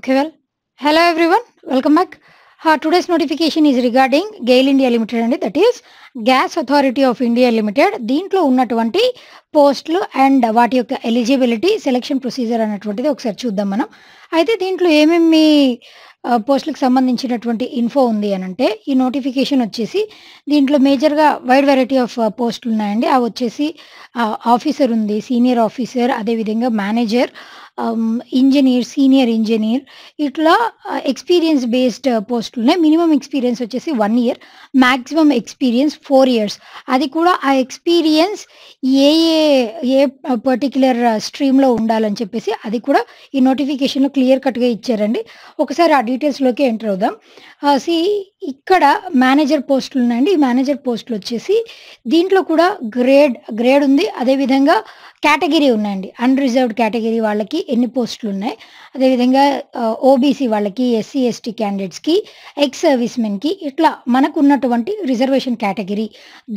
Okay well hello everyone welcome back. Uh, today's notification is regarding GAIL India limited and that is gas authority of India limited దీంట్లో ఉన్నటువంటి పోస్టులు and వాటి యొక్క eligibility selection procedure అనేటువంటిది ఒకసారి చూద్దాం మనం అయితే దీంట్లో ఏమేమి పోస్టులకు సంబంధించినటువంటి ఇన్ఫో ఉంది అని అంటే ఈ నోటిఫికేషన్ వచ్చేసి దీంట్లో మేజర్గా వైడ్ వెరైటీ ఆఫ్ పోస్టులు ఉన్నాయండి అవి వచ్చేసి ఆఫీసర్ ఉంది సీనియర్ ఆఫీసర్ అదేవిధంగా మేనేజర్ ఇంజనీర్ సీనియర్ ఇంజనీర్ ఇట్లా ఎక్స్పీరియన్స్ uh, బేస్డ్ uh, ఉన్నాయి మినిమం ఎక్స్పీరియన్స్ వచ్చేసి one year maximum experience four years అది కూడా ఆ ఎక్స్పీరియన్స్ ఏ ఏ ఏ పర్టిక్యులర్ uh, స్ట్రీమ్లో ఉండాలని చెప్పేసి అది కూడా ఈ నోటిఫికేషన్లో క్లియర్ కట్గా ఇచ్చారండి ఒకసారి ఆ డీటెయిల్స్లోకి ఎంటర్ అవుదాం సి ఇక్కడ మేనేజర్ పోస్టులు ఉన్నాయండి ఈ మేనేజర్ పోస్టులు వచ్చేసి దీంట్లో కూడా గ్రేడ్ గ్రేడ్ ఉంది అదేవిధంగా కేటగిరీ ఉన్నాయండి అన్రిజర్వ్డ్ కేటగిరీ వాళ్ళకి ఎన్ని పోస్టులు ఉన్నాయి అదేవిధంగా ఓబీసీ వాళ్ళకి ఎస్సీ ఎస్టీ క్యాండిడేట్స్కి ఎక్స్ సర్వీస్ మెన్కి ఇట్లా మనకు ఉన్నటువంటి రిజర్వేషన్ కేటగిరీ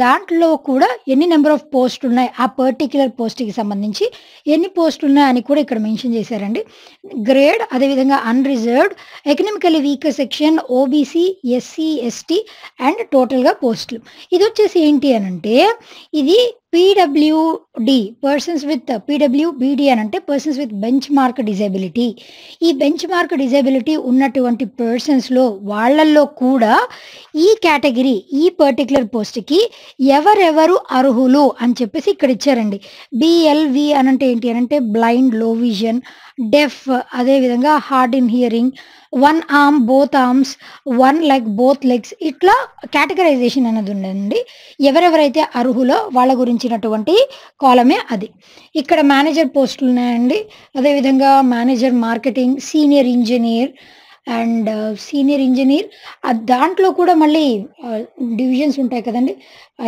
దాంట్లో కూడా ఎన్ని నెంబర్ ఆఫ్ పోస్టులు ఉన్నాయి ఆ పర్టిక్యులర్ పోస్ట్కి సంబంధించి ఎన్ని పోస్టులు ఉన్నాయని కూడా ఇక్కడ మెన్షన్ చేశారండి గ్రేడ్ అదేవిధంగా unreserved economically weak section OBC SC ST and టోటల్గా పోస్టులు ఇది వచ్చేసి ఏంటి అని అంటే ఇది పిడబ్ల్యూడి పర్సన్స్ విత్ పీడబ్ల్యూబీడి అని అంటే persons with benchmark disability ఈ బెంచ్ మార్క్ డిజేబిలిటీ ఉన్నటువంటి పర్సన్స్లో వాళ్ళల్లో కూడా ఈ కేటగిరీ ఈ పర్టిక్యులర్ పోస్ట్కి ఎవరెవరు అర్హులు అని చెప్పేసి ఇక్కడ ఇచ్చారండి బిఎల్వి అని అంటే ఏంటి అని అంటే బ్లైండ్ లో విజన్ డెఫ్ అదేవిధంగా hard in hearing one arm both arms one leg both legs ఇట్లా కేటగరైజేషన్ అనేది ఉండండి ఎవరెవరైతే అర్హులో వాళ్ళ గురించినటువంటి కాలమే అది ఇక్కడ మేనేజర్ పోస్టులు ఉన్నాయండి అదేవిధంగా manager marketing senior engineer and senior engineer దాంట్లో కూడా మళ్ళీ డివిజన్స్ uh, ఉంటాయి కదండి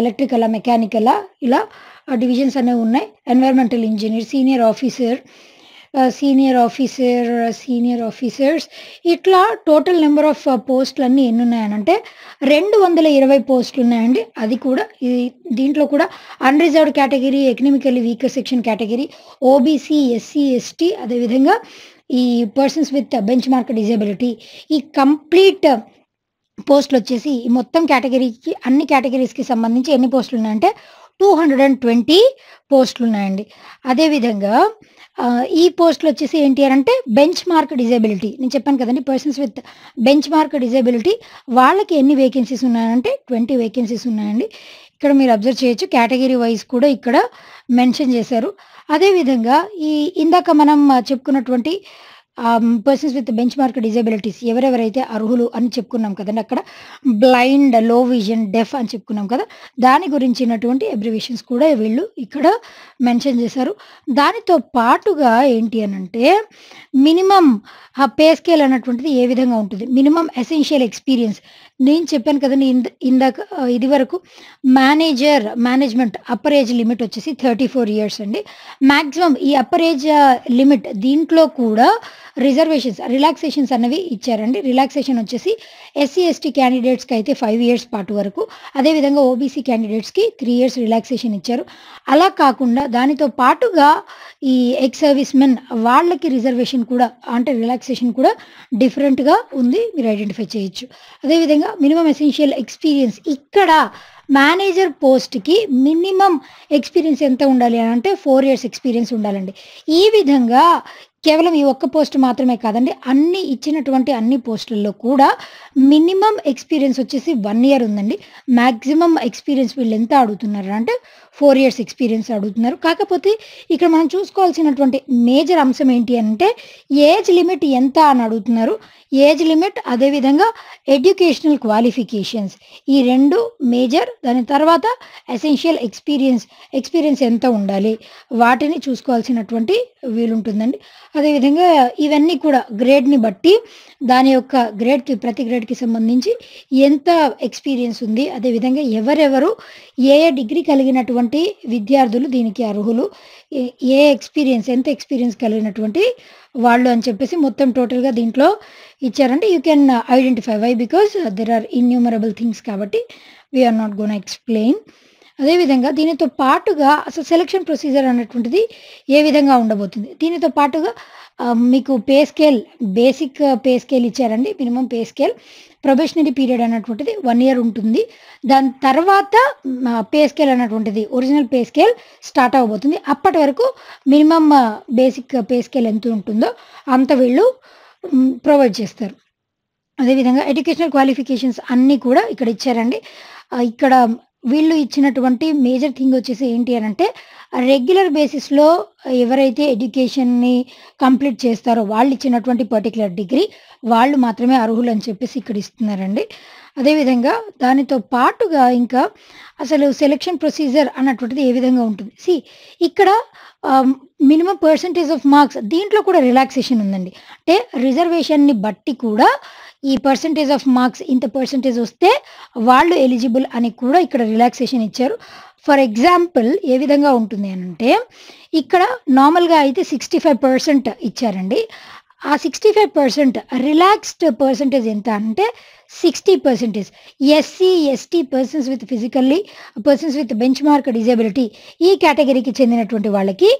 ఎలక్ట్రికలా మెకానికలా ఇలా డివిజన్స్ అనేవి ఉన్నాయి environmental engineer senior officer senior officer senior officers ఇట్లా టోటల్ uh, నెంబర్ ఆఫ్ పోస్టులు అన్నీ ఎన్ని ఉన్నాయనంటే రెండు వందల ఇరవై పోస్టులు ఉన్నాయండి అది కూడా దీంట్లో కూడా unreserved category economically weaker section category OBC SC ST అదేవిధంగా ఈ persons with benchmark disability ఈ కంప్లీట్ పోస్టులు వచ్చేసి మొత్తం కేటగిరీకి అన్ని కేటగిరీస్కి సంబంధించి ఎన్ని పోస్టులు ఉన్నాయంటే టూ హండ్రెడ్ అండ్ ట్వంటీ పోస్టులు ఉన్నాయండి అదేవిధంగా ఈ పోస్టులు వచ్చేసి ఏంటి అని అంటే బెంచ్ మార్క్ డిజేబిలిటీ నేను చెప్పాను కదండి persons with benchmark disability వాళ్ళకి ఎన్ని వేకెన్సీస్ ఉన్నాయంటే ట్వంటీ వేకెన్సీస్ ఉన్నాయండి ఇక్కడ మీరు అబ్జర్వ్ చేయొచ్చు కేటగిరీ వైజ్ కూడా ఇక్కడ మెన్షన్ చేశారు అదేవిధంగా ఈ ఇందాక మనం చెప్పుకున్నటువంటి persons with benchmark disabilities ఎవరెవరైతే అర్హులు అని చెప్పుకున్నాం కదండి అక్కడ బ్లైండ్ లో విజన్ డెఫ్ అని చెప్పుకున్నాం కదా దాని గురించినటువంటి అబ్రివేషన్స్ కూడా వీళ్ళు ఇక్కడ మెన్షన్ చేశారు దానితో పాటుగా ఏంటి అని అంటే మినిమం పే స్కేల్ అన్నటువంటిది ఏ విధంగా ఉంటుంది మినిమం ఎసెన్షియల్ ఎక్స్పీరియన్స్ నేను చెప్పాను కదండి ఇంద ఇందాక ఇది వరకు manager management upper age limit వచ్చేసి థర్టీ ఫోర్ ఇయర్స్ అండి మ్యాక్సిమం ఈ అప్పర్ ఏజ్ లిమిట్ దీంట్లో కూడా రిజర్వేషన్స్ రిలాక్సేషన్స్ అనేవి ఇచ్చారండి రిలాక్సేషన్ వచ్చేసి ఎస్సీ ఎస్టీ క్యాండిడేట్స్కి అయితే ఫైవ్ ఇయర్స్ పాటు వరకు అదేవిధంగా ఓబీసీ క్యాండిడేట్స్కి త్రీ ఇయర్స్ రిలాక్సేషన్ ఇచ్చారు అలా కాకుండా దానితో పాటుగా ఈ ఎక్స్ సర్వీస్ మెన్ వాళ్ళకి రిజర్వేషన్ కూడా అంటే రిలాక్సేషన్ కూడా డిఫరెంట్గా ఉంది మీరు ఐడెంటిఫై చేయొచ్చు అదేవిధంగా మినిమం ఎసెన్షియల్ ఎక్స్పీరియన్స్ ఇక్కడ మేనేజర్ పోస్ట్కి మినిమం ఎక్స్పీరియన్స్ ఎంత ఉండాలి అని అంటే ఫోర్ ఇయర్స్ ఎక్స్పీరియన్స్ ఉండాలండి ఈ విధంగా కేవలం ఈ ఒక్క పోస్ట్ మాత్రమే కాదండి అన్ని ఇచ్చినటువంటి అన్ని పోస్టుల్లో కూడా మినిమం ఎక్స్పీరియన్స్ వచ్చేసి వన్ ఇయర్ ఉందండి మ్యాక్సిమం ఎక్స్పీరియన్స్ వీళ్ళు ఎంత అడుగుతున్నారు అంటే ఫోర్ ఇయర్స్ ఎక్స్పీరియన్స్ అడుగుతున్నారు కాకపోతే ఇక్కడ మనం చూసుకోవాల్సినటువంటి మేజర్ అంశం ఏంటి అంటే ఏజ్ లిమిట్ ఎంత అని అడుగుతున్నారు ఏజ్ లిమిట్ అదేవిధంగా ఎడ్యుకేషనల్ క్వాలిఫికేషన్స్ ఈ రెండు మేజర్ దాని తర్వాత ఎసెన్షియల్ ఎక్స్పీరియన్స్ ఎక్స్పీరియన్స్ ఎంత ఉండాలి వాటిని చూసుకోవాల్సినటువంటి వీలుంటుందండి అదేవిధంగా ఇవన్నీ కూడా గ్రేడ్ని బట్టి దాని యొక్క గ్రేడ్కి ప్రతి గ్రేడ్కి సంబంధించి ఎంత ఎక్స్పీరియన్స్ ఉంది అదేవిధంగా ఎవరెవరు ఏ ఏ డిగ్రీ కలిగినటువంటి విద్యార్థులు దీనికి అర్హులు ఏ ఎక్స్పీరియన్స్ ఎంత ఎక్స్పీరియన్స్ కలిగినటువంటి వాళ్ళు అని చెప్పేసి మొత్తం టోటల్గా దీంట్లో ఇచ్చారంటే you can identify why because there are innumerable things కాబట్టి వీఆర్ నాట్ గోన్ ఎక్స్ప్లెయిన్ అదేవిధంగా దీనితో పాటుగా అసలు సెలక్షన్ ప్రొసీజర్ అనేటువంటిది ఏ విధంగా ఉండబోతుంది దీనితో పాటుగా మీకు pay scale basic pay scale ఇచ్చారండి minimum pay scale probationary period అన్నటువంటిది వన్ ఇయర్ ఉంటుంది దాని తర్వాత పే స్కేల్ అన్నటువంటిది ఒరిజినల్ పే స్కేల్ స్టార్ట్ అవ్వబోతుంది అప్పటి వరకు మినిమం బేసిక్ పే స్కేల్ ఎంత ఉంటుందో అంత వీళ్ళు ప్రొవైడ్ చేస్తారు అదేవిధంగా ఎడ్యుకేషనల్ క్వాలిఫికేషన్స్ అన్నీ కూడా ఇక్కడ ఇచ్చారండి ఇక్కడ వీళ్ళు ఇచ్చినటువంటి మేజర్ థింగ్ వచ్చేసి ఏంటి అని అంటే రెగ్యులర్ బేసిస్‌లో ఎవరైతే ఎడ్యుకేషన్‌ని కంప్లీట్ చేస్తారో వాళ్ళు ఇచ్చినటువంటి పర్టిక్యులర్ డిగ్రీ, వాళ్ళు మాత్రమే అర్హులు అని చెప్పేసి ఇక్కడ ఇస్తున్నారండి. అదేవిధంగా దానితో పాటుగా ఇంకా అసలు సెలెక్షన్ ప్రొసీజర్ అన్నటువంటిది ఏ విధంగా ఉంటుంది సి ఇక్కడ మినిమం పర్సంటేజ్ ఆఫ్ మార్క్స్ దీంట్లో కూడా రిలాక్సేషన్ ఉందండి అంటే రిజర్వేషన్ని బట్టి కూడా ఈ పర్సంటేజ్ ఆఫ్ మార్క్స్ ఇంత పర్సంటేజ్ వస్తే వాళ్ళు ఎలిజిబుల్ అని కూడా ఇక్కడ రిలాక్సేషన్ ఇచ్చారు ఫర్ ఎగ్జాంపుల్ ఏ విధంగా ఉంటుంది అంటే ఇక్కడ నార్మల్గా అయితే సిక్స్టీ ఫైవ్ పర్సెంట్ ఇచ్చారండి ఆ sixty five percent relaxed percentage ఎంత అంటే sixty percentage SC ST persons with physically persons with benchmark disability ఈ కేటగిరీకి చెందినటువంటి వాళ్ళకి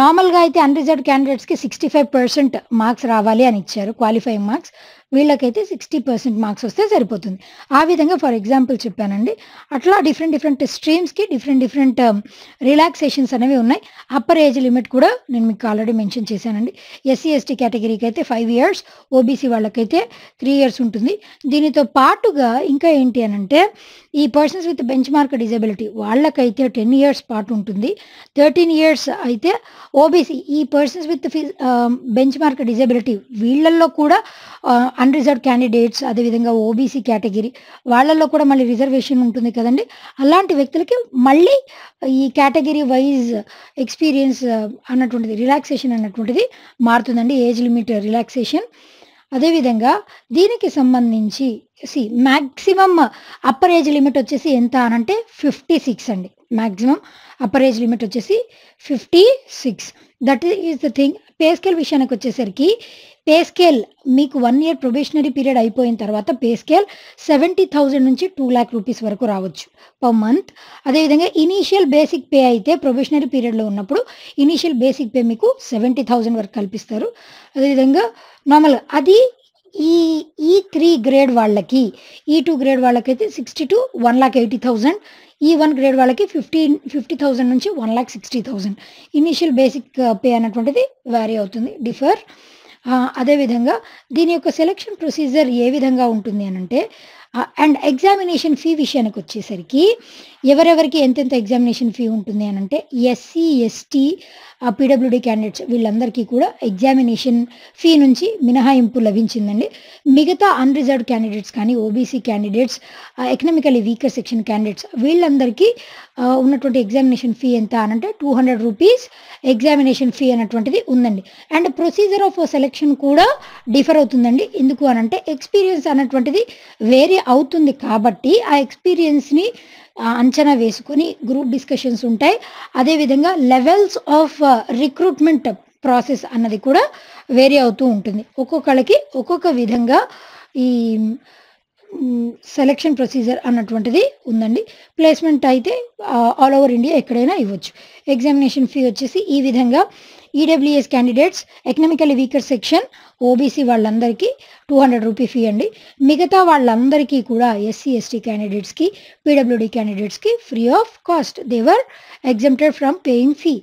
నార్మల్గా అయితే అన్రిజర్వ్ క్యాండిడేట్స్కి సిక్స్టీ ఫైవ్ పర్సెంట్ మార్క్స్ రావాలి అని ఇచ్చారు క్వాలిఫైయింగ్ మార్క్స్ వీళ్ళకైతే సిక్స్టీ పర్సెంట్ మార్క్స్ వస్తే సరిపోతుంది ఆ విధంగా ఫర్ ఎగ్జాంపుల్ చెప్పానండి అట్లా డిఫరెంట్ డిఫరెంట్ స్ట్రీమ్స్కి డిఫరెంట్ డిఫరెంట్ రిలాక్సేషన్స్ అనేవి ఉన్నాయి అప్పర్ ఏజ్ లిమిట్ కూడా నేను మీకు ఆల్రెడీ మెన్షన్ చేశానండి ఎస్సీ ఎస్టీ కేటగిరీకి అయితే ఫైవ్ ఇయర్స్ ఓబీసీ వాళ్ళకైతే త్రీ ఇయర్స్ ఉంటుంది దీని దీనితో పాటుగా ఇంకా ఏంటి అని అంటే ఈ persons with benchmark disability వాళ్ళకైతే టెన్ ఇయర్స్ పాటు ఉంటుంది థర్టీన్ ఇయర్స్ అయితే ఓబీసీ ఈ persons with benchmark disability వీళ్ళల్లో కూడా అన్రిజర్వ్ క్యాండిడేట్స్ అదేవిధంగా ఓబీసీ కేటగిరీ వాళ్ళల్లో కూడా మళ్ళీ రిజర్వేషన్ ఉంటుంది కదండి అలాంటి వ్యక్తులకి మళ్ళీ ఈ కేటగిరీ వైజ్ ఎక్స్పీరియన్స్ అన్నటువంటిది రిలాక్సేషన్ అన్నటువంటిది మారుతుందండి ఏజ్ లిమిట్ రిలాక్సేషన్ అదేవిధంగా దీనికి సంబంధించి సి మ్యాక్సిమమ్ అప్పర్ ఏజ్ లిమిట్ వచ్చేసి ఎంత అనంటే ఫిఫ్టీ సిక్స్ అండి మ్యాక్సిమం అప్పర్ ఏజ్ లిమిట్ వచ్చేసి fifty six that is the thing pay scale విషయానికి వచ్చేసరికి పే స్కేల్ మీకు వన్ ఇయర్ ప్రొబేషనరీ పీరియడ్ అయిపోయిన తర్వాత పే స్కేల్ సెవెంటీ థౌజండ్ నుంచి టూ ల్యాక్ రూపీస్ వరకు రావచ్చు పర్ మంత్ అదేవిధంగా ఇనీషియల్ బేసిక్ పే అయితే ప్రొబేషనరీ పీరియడ్లో ఉన్నప్పుడు ఇనీషియల్ బేసిక్ పే మీకు సెవెంటీ థౌజండ్ వరకు కల్పిస్తారు అదేవిధంగా నార్మల్గా అది ఈ త్రీ గ్రేడ్ వాళ్ళకి ఈ టూ గ్రేడ్ వాళ్ళకైతే sixty to one lakh eighty thousand ఈ వన్ గ్రేడ్ వాళ్ళకి ఫిఫ్టీన్ ఫిఫ్టీ థౌజండ్ నుంచి one lakh sixty thousand initial basic pay అనేటువంటిది వ్యారీ అవుతుంది డిఫర్ అదేవిధంగా దీని యొక్క సెలక్షన్ ప్రొసీజర్ ఏ విధంగా ఉంటుంది అనంటే అండ్ ఎగ్జామినేషన్ ఫీ విషయానికి వచ్చేసరికి ఎవరెవరికి ఎంతెంత ఎగ్జామినేషన్ ఫీ ఉంటుంది అని అంటే ఎస్సీ ఎస్టీ పీడబ్ల్యూడీ క్యాండిడేట్స్ వీళ్ళందరికీ కూడా ఎగ్జామినేషన్ ఫీ నుంచి మినహాయింపు లభించిందండి మిగతా అన్రిజర్వ్డ్ క్యాండిడేట్స్ కానీ OBC candidates economically weaker section candidates వీళ్ళందరికీ ఉన్నటువంటి ఎగ్జామినేషన్ ఫీ ఎంత అనంటే two hundred rupees examination fee అన్నటువంటిది ఉందండి అండ్ ప్రొసీజర్ ఆఫ్ సెలెక్షన్ కూడా డిఫర్ అవుతుందండి ఎందుకు అనంటే ఎక్స్పీరియన్స్ అన్నటువంటిది వేరే అవుతుంది కాబట్టి ఆ ఎక్స్పీరియన్స్ని అంచనా వేసుకొని గ్రూప్ డిస్కషన్స్ ఉంటాయి అదేవిధంగా లెవెల్స్ ఆఫ్ రిక్రూట్మెంట్ ప్రాసెస్ అన్నది కూడా వేరీ అవుతూ ఉంటుంది ఒక్కొక్కళ్ళకి ఒక్కొక్క విధంగా ఈ సెలక్షన్ ప్రొసీజర్ అన్నటువంటిది ఉందండి ప్లేస్మెంట్ అయితే ఆల్ ఓవర్ ఇండియా ఎక్కడైనా ఇవ్వచ్చు ఎగ్జామినేషన్ ఫీ వచ్చేసి ఈ విధంగా EWS candidates economically weaker section OBC వాళ్ళందరికీ టూ హండ్రెడ్ రూపీ ఫీ అండి మిగతా వాళ్ళందరికీ కూడా ఎస్సీ ఎస్టీ క్యాండిడేట్స్కి పీడబ్ల్యూడీ క్యాండిడేట్స్కి free of cost they were exempted from paying fee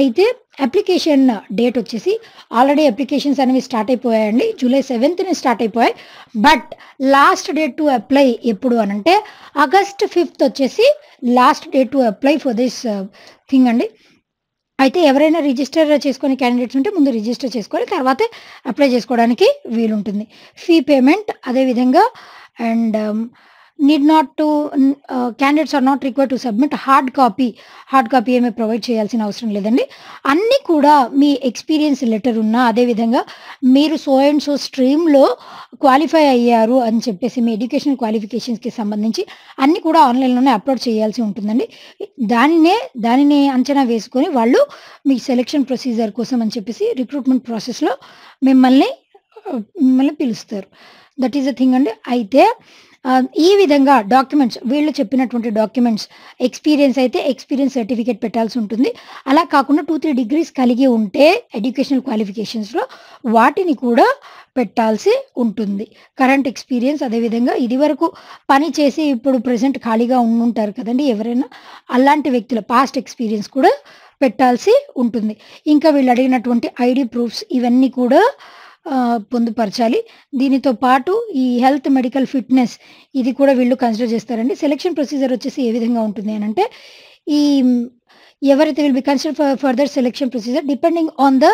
అయితే అప్లికేషన్ డేట్ వచ్చేసి ఆల్రెడీ అప్లికేషన్స్ అనేవి స్టార్ట్ అయిపోయాయండి జూలై సెవెంత్ని స్టార్ట్ అయిపోయాయి but last date to apply ఎప్పుడు అనంటే ఆగస్ట్ ఫిఫ్త్ వచ్చేసి last date to apply for this uh, thing అండి అయితే ఎవరైనా రిజిస్టర్ చేసుకునే క్యాండిడేట్స్ ఉంటే ముందు రిజిస్టర్ చేసుకొని తర్వాత అప్లై చేసుకోవడానికి వీలుంటుంది ఫీ పేమెంట్ అదేవిధంగా and um, need not to candidates are not require to submit hard copy hard copy ఏమీ ప్రొవైడ్ చేయాల్సిన అవసరం లేదండి అన్నీ కూడా మీ ఎక్స్పీరియన్స్ లెటర్ ఉన్న అదేవిధంగా మీరు సో అండ్ సో స్ట్రీమ్లో క్వాలిఫై అయ్యారు అని చెప్పేసి మీ ఎడ్యుకేషన్ క్వాలిఫికేషన్స్కి సంబంధించి అన్నీ కూడా ఆన్లైన్లోనే అప్లోడ్ చేయాల్సి ఉంటుందండి దానినే దానిని అంచనా వేసుకొని వాళ్ళు మీ సెలెక్షన్ ప్రొసీజర్ కోసం అని చెప్పేసి రిక్రూట్మెంట్ ప్రాసెస్లో మిమ్మల్ని మిమ్మల్ని పిలుస్తారు దట్ ఈస్ అ థింగ్ అండి అయితే ఈ విధంగా డాక్యుమెంట్స్ వీళ్ళు చెప్పినటువంటి డాక్యుమెంట్స్ ఎక్స్పీరియన్స్ అయితే ఎక్స్పీరియన్స్ సర్టిఫికేట్ పెట్టాల్సి ఉంటుంది అలా కాకుండా టూ త్రీ డిగ్రీస్ కలిగి ఉంటే ఎడ్యుకేషనల్ క్వాలిఫికేషన్స్లో వాటిని కూడా పెట్టాల్సి ఉంటుంది కరెంట్ ఎక్స్పీరియన్స్ అదేవిధంగా ఇది వరకు పని చేసి ఇప్పుడు ప్రజెంట్ ఖాళీగా ఉంటారు కదండి ఎవరైనా అలాంటి వ్యక్తుల పాస్ట్ ఎక్స్పీరియన్స్ కూడా పెట్టాల్సి ఉంటుంది ఇంకా వీళ్ళు అడిగినటువంటి ఐడి ప్రూఫ్స్ ఇవన్నీ కూడా పొందుపరచాలి దీనితో పాటు ఈ హెల్త్ మెడికల్ ఫిట్నెస్ ఇది కూడా వీళ్ళు కన్సిడర్ చేస్తారండి సెలెక్షన్ ప్రొసీజర్ వచ్చేసి ఏ విధంగా ఉంటుంది అని అంటే ఈ ఎవరైతే will be consider for further selection procedure depending on the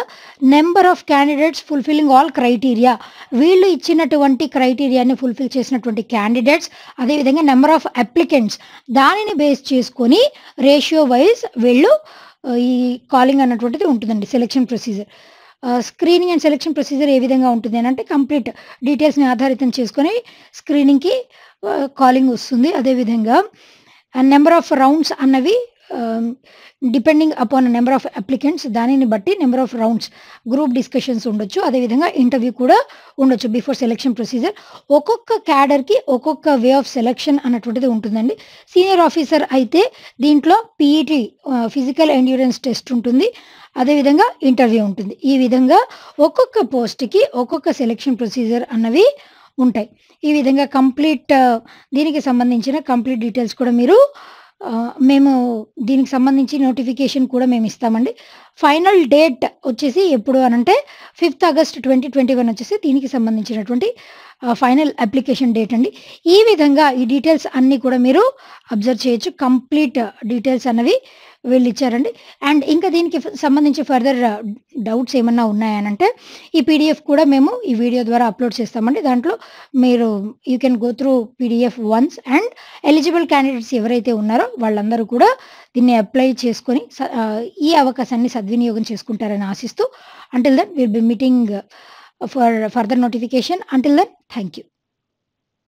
number of candidates fulfilling all criteria వీళ్ళు ఇచ్చినటువంటి క్రైటీరియాని ఫుల్ఫిల్ చేసినటువంటి క్యాండిడేట్స్ అదేవిధంగా నెంబర్ ఆఫ్ అప్లికెంట్స్ దానిని బేస్ చేసుకొని రేషియో వైజ్ వీళ్ళు ఈ కాలింగ్ అన్నటువంటిది ఉంటుందండి selection procedure screening and selection procedure ఏ విధంగా ఉంటుంది అని అంటే కంప్లీట్ డీటెయిల్స్ని ఆధారితం చేసుకొని స్క్రీనింగ్కి కాలింగ్ వస్తుంది అదేవిధంగా అండ్ నెంబర్ ఆఫ్ రౌండ్స్ అన్నవి depending upon number of applicants దానిని బట్టి number of rounds group discussions ఉండొచ్చు అదేవిధంగా ఇంటర్వ్యూ కూడా ఉండొచ్చు బిఫోర్ సెలెక్షన్ ప్రొసీజర్ ఒక్కొక్క క్యాడర్కి ఒక్కొక్క వే ఆఫ్ సెలెక్షన్ అన్నటువంటిది ఉంటుందండి సీనియర్ ఆఫీసర్ అయితే దీంట్లో పీఈటీ ఫిజికల్ ఎండ్యూరెన్స్ టెస్ట్ ఉంటుంది అదేవిధంగా ఇంటర్వ్యూ ఉంటుంది ఈ విధంగా ఒక్కొక్క పోస్ట్కి ఒక్కొక్క సెలెక్షన్ ప్రొసీజర్ అన్నవి ఉంటాయి ఈ విధంగా కంప్లీట్ దీనికి సంబంధించిన కంప్లీట్ డీటెయిల్స్ కూడా మీరు మేము దీనికి సంబంధించి నోటిఫికేషన్ కూడా మేము ఇస్తామండి ఫైనల్ డేట్ వచ్చేసి ఎప్పుడు అనంటే fifth August twenty twenty one వచ్చేసి దీనికి సంబంధించినటువంటి ఫైనల్ అప్లికేషన్ డేట్ అండి ఈ విధంగా ఈ డీటెయిల్స్ అన్నీ కూడా మీరు అబ్జర్వ్ చేయొచ్చు కంప్లీట్ డీటెయిల్స్ అన్నవి వీళ్ళు ఇచ్చారండి అండ్ ఇంకా దీనికి సంబంధించి ఫర్దర్ డౌట్స్ ఏమన్నా ఉన్నాయనంటే ఈ పీడిఎఫ్ కూడా మేము ఈ వీడియో ద్వారా అప్లోడ్ చేస్తామండి దాంట్లో మీరు you can go through PDF once and eligible candidates ఎవరైతే ఉన్నారో వాళ్ళందరూ కూడా దీన్ని అప్లై చేసుకొని ఈ అవకాశాన్ని సద్వినియోగం చేసుకుంటారని ఆశిస్తూ until then will be meeting for further notification until then thank you